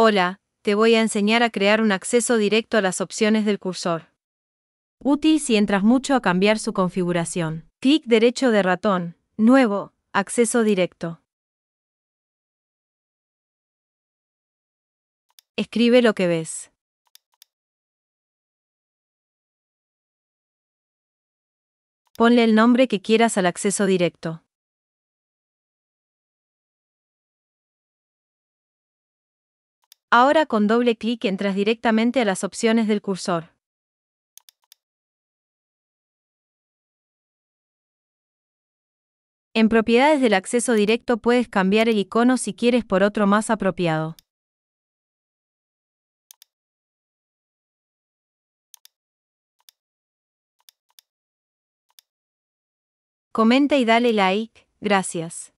Hola, te voy a enseñar a crear un acceso directo a las opciones del cursor. Útil si entras mucho a cambiar su configuración. Clic derecho de ratón, Nuevo, Acceso directo. Escribe lo que ves. Ponle el nombre que quieras al acceso directo. Ahora con doble clic entras directamente a las opciones del cursor. En propiedades del acceso directo puedes cambiar el icono si quieres por otro más apropiado. Comenta y dale like, gracias.